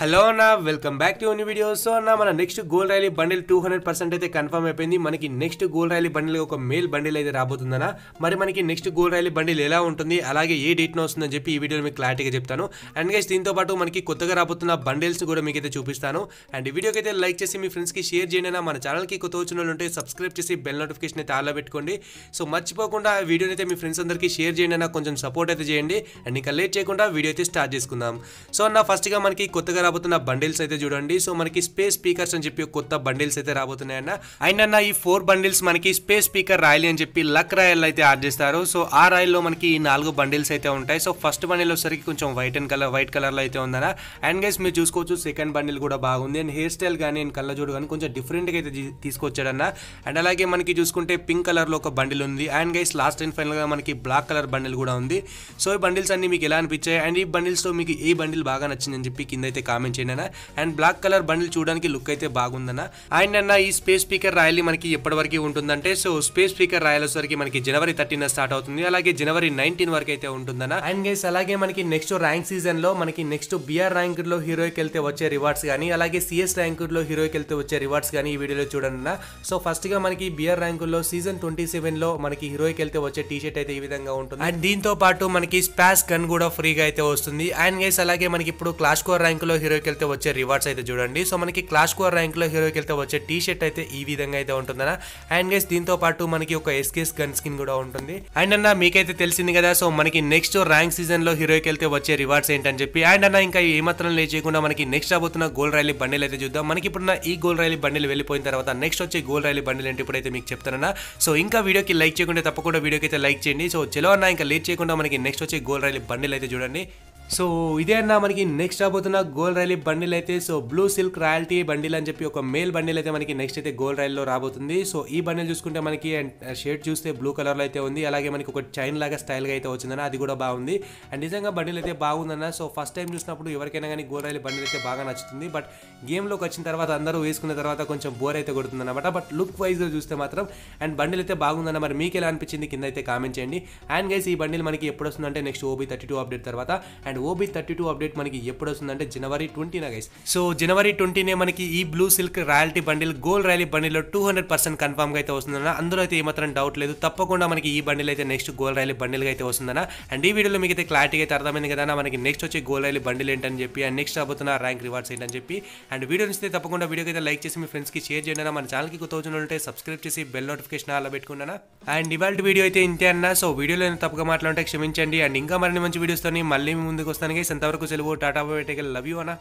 hello అన్న welcome back to new video so అన్న మన next gold rally bundle two hundred percent అయితే confirm అయిపోయింది మనకి నెక్స్ట్ గోల్డ్ ర్యాలీ బండిల్ ఒక మేల్ బండిల్ అయితే రాబోతుందన్న మరి మనకి నెక్స్ట్ గోల్డ్ ర్యాలీ బండిల్ ఎలా ఉంటుంది అలాగే ఏ డేట్ వస్తుందని చెప్పి ఈ వీడియోలో మీకు క్లారిటీగా చెప్తాను అండ్ గైస్ దీంతో పాటు మనకి కొత్తగా రాబోతున్న బండిల్స్ కూడా మీకు అయితే చూపిస్తాను అండ్ వీడియోకి అయితే లైక్ చేసి మీ ఫ్రెండ్స్కి షేర్ చేయండి అన్న మన ఛానల్కి కొత్త వచ్చిన వాళ్ళు ఉంటే సబ్స్క్రైబ్ చేసి బెల్ నోటిఫికేషన్ అయితే ఆలో పెట్టుకోండి సో మర్చిపోకుండా వీడియోని అయితే మీ ఫ్రెండ్స్ అందరికీ షేర్ చేయండి అన్న కొంచెం సపోర్ట్ అయితే చేయండి అండ్ ఇంకా లేట్ చేయకుండా వీడియో అయితే స్టార్ట్ చేసుకుందాం సో అన్న ఫస్ట్గా మనకి కొత్తగా రాబోతున్న బండిల్స్ అయితే చూడండి సో మనకి స్పేస్ స్పీకర్స్ అని చెప్పి కొత్త బండిల్స్ అయితే రాబోతున్నాయన్న అండ్ అన్న ఈ ఫోర్ బండిల్స్ మనకి స్పేస్ స్పీకర్ రాయల్ అని చెప్పి లక్ రాయల్ అయితే యాడ్ చేస్తారు సో ఆ లో మనకి ఈ నాలుగు బండిల్స్ అయితే ఉంటాయి సో ఫస్ట్ బండిల్ వచ్చేసరికి కొంచెం వైట్ అండ్ కలర్ వైట్ లో అయితే ఉందన్న అండ్ గైస్ మీరు చూసుకోవచ్చు సెకండ్ బండిల్ కూడా బాగుంది అండ్ హెయిర్ స్టైల్ కానీ అండ్ చూడు కానీ కొంచెం గా అయితే తీసుకొచ్చాడన్న అండ్ అలాగే మనకి చూసుకుంటే పింక్ కలర్ లో ఒక బండిల్ ఉంది అండ్ గైస్ లాస్ట్ అండ్ గా మనకి బ్లాక్ కలర్ బండిల్ కూడా ఉంది సో ఈ బండిల్స్ అన్ని మీకు ఎలా అనిపించాయి అండ్ ఈ బండిల్స్ లో మీకు ఏ బండిల్ బాగా నచ్చిందని చెప్పి కింద అయితే కామెంట్ చేయండి అన్న అండ్ బ్లాక్ కలర్ బండిల్ చూడడానికి లుక్ అయితే బాగుందన్న అండ్ అన్న ఈ స్పేస్ స్పీకర్ రాయల్ మనకి ఎప్పటివరకు ఉంటుందంటే సో స్పేస్ స్పీకర్ రాయల్ వచ్చేసరికి మనకి జనవరి థర్టీన్ స్టార్ట్ అవుతుంది అలాగే జనవరి నైన్టీన్ వరకు అయితే ఉంటుందన్న అండ్ గైస్ అలాగే మనకి నెక్స్ట్ ర్యాంక్ సీజన్ లో మనకి నెక్స్ట్ బిఆర్ ర్యాంక్ లో హీరోకి వెళ్తే వచ్చే రివార్డ్స్ కానీ అలాగే సిఎస్ ర్యాంక్ లో హీరోకి వెళ్తే వచ్చే రివార్డ్స్ కానీ ఈ వీడియోలో చూడండి అన్న సో ఫస్ట్ గా మనకి బిఆర్ ర్యాంక్ లో సీజన్ ట్వంటీ సెవెన్ లో మనకి హీరోకి వెళ్తే వచ్చే టీ షర్ట్ అయితే ఈ విధంగా ఉంటుంది అండ్ దీంతో పాటు మనకి స్పాస్ గన్ కూడా ఫ్రీగా అయితే వస్తుంది అండ్ గైస్ అలాగే మనకి ఇప్పుడు క్లాస్ కోర్ ర్యాంక్ లో హీరోకి వెళ్తే వచ్చే రివార్డ్స్ అయితే చూడండి సో మనకి క్లాష్ కోర్ ర్యాంక్లో హీరోకి వెళ్తే వచ్చే టీ షర్ట్ అయితే ఈ విధంగా అయితే ఉంటుందన్న అండ్ గైస్ దీంతో పాటు మనకి ఒక ఎస్కేస్ గన్ స్కిన్ కూడా ఉంటుంది అండ్ అన్న మీకైతే తెలిసింది కదా సో మనకి నెక్స్ట్ ర్యాంక్ సీజన్లో హీరోకి వెళ్తే వచ్చే రివార్డ్స్ ఏంటని చెప్పి అండ్ అన్న ఇంకా ఏమాత్రం లేచేయకుండా మనకి నెక్స్ట్ రాబోతున్న గోల్ ర్యాలీ బండిల్ అయితే చూద్దాం మనకి ఇప్పుడున్న ఈ గోల్ ర్యాలీ బండిల్ వెళ్ళిపోయిన తర్వాత నెక్స్ట్ వచ్చే గోల్ ర్యాలీ బండిల్ ఏంటి ఇప్పుడైతే మీకు చెప్తానన్నా సో ఇంకా వీడియోకి లైక్ చేయకుండా తప్పకుండా వీడియోకి అయితే లైక్ చేయండి సో చెలో అన్న ఇంకా లేట్ చేయకుండా మనకి నెక్స్ట్ వచ్చే గోల్ ర్యాలీ బండిల్ అయితే చూడండి సో ఇదే అన్న మనకి నెక్స్ట్ రాబోతున్న గోల్ రైలీ బండిల్ అయితే so blue silk royalty bundle అని చెప్పి ఒక మేల్ బండిల్ అయితే మనకి నెక్స్ట్ అయితే గోల్ రైల్లో రాబోతుంది సో ఈ బండిల్ చూసుకుంటే మనకి షేడ్ చూస్తే బ్లూ కలర్లో అయితే ఉంది అలాగే మనకి ఒక చైన్ లాగా స్టైల్గా అయితే వచ్చిందన్న అది కూడా బాగుంది అండ్ నిజంగా బండిల్ అయితే బాగుందన్న సో ఫస్ట్ టైం చూసినప్పుడు ఎవరికైనా కానీ గోల్ రైలీ బండిల్ అయితే బాగా నచ్చుతుంది బట్ గేమ్లోకి వచ్చిన తర్వాత అందరూ వేసుకున్న తర్వాత కొంచెం బోర్ అయితే కొడుతుందన్నమాట బట్ లుక్ వైజ్ చూస్తే మాత్రం అండ్ బండిల్ అయితే బాగుందన్న మరి మీకు ఎలా అనిపించింది కింద అయితే కామెంట్ చేయండి అండ్ గైస్ ఈ బండిల్ మనకి ఎప్పుడు వస్తుందంటే next OB thirty two update తర్వాత and and OB thirty two update మనకి ఎప్పుడు వస్తుందంటే జనవరి ట్వంటీనా గైస్ సో జనవరి ట్వంటీనే మనకి ఈ blue silk royalty bundle gold rally బండిల్లో టూ హండ్రెడ్ పర్సెంట్ కన్ఫామ్గా అయితే వస్తుందన్న అందులో అయితే ఏమాత్రం డౌట్ లేదు తప్పకుండా మనకి ఈ బండిల్ అయితే నెక్స్ట్ గోల్డ్ ర్యాలీ గా అయితే వస్తుందన్న అండ్ ఈ వీడియోలో మీకు అయితే క్లారిటీగా అయితే అర్థమైంది కదా మనకి నెక్స్ట్ వచ్చి గోల్డ్ ర్యాలీ బండిల్ ఏంటని చెప్పి అండ్ నెక్స్ట్ అవుతున్న ర్యాంక్ రివార్డ్స్ ఏంటని చెప్పి అండ్ వీడియో నుంచి తప్పకుండా వీడియోకి అయితే లైక్ చేసి మీ ఫ్రెండ్స్కి షేర్ చేయండి మన కి కొత్త ఉంటే సబ్స్క్రైబ్ చేసి బెల్ నోటిఫికేషన్ అలా పెట్టుకున్నాను అండ్ ఇవాళ వీడియో అయితే ఇంతే అన్న సో వీడియోలో తప్పగా మాట్లాడితే క్షమించండి అండ్ ఇంకా మరిన్ని మంచి తో మళ్ళీ ముందు మీకోస్తానికి సంతవరకు సెలవు టాటా బై టేక్ లవ్ యూ అన్నా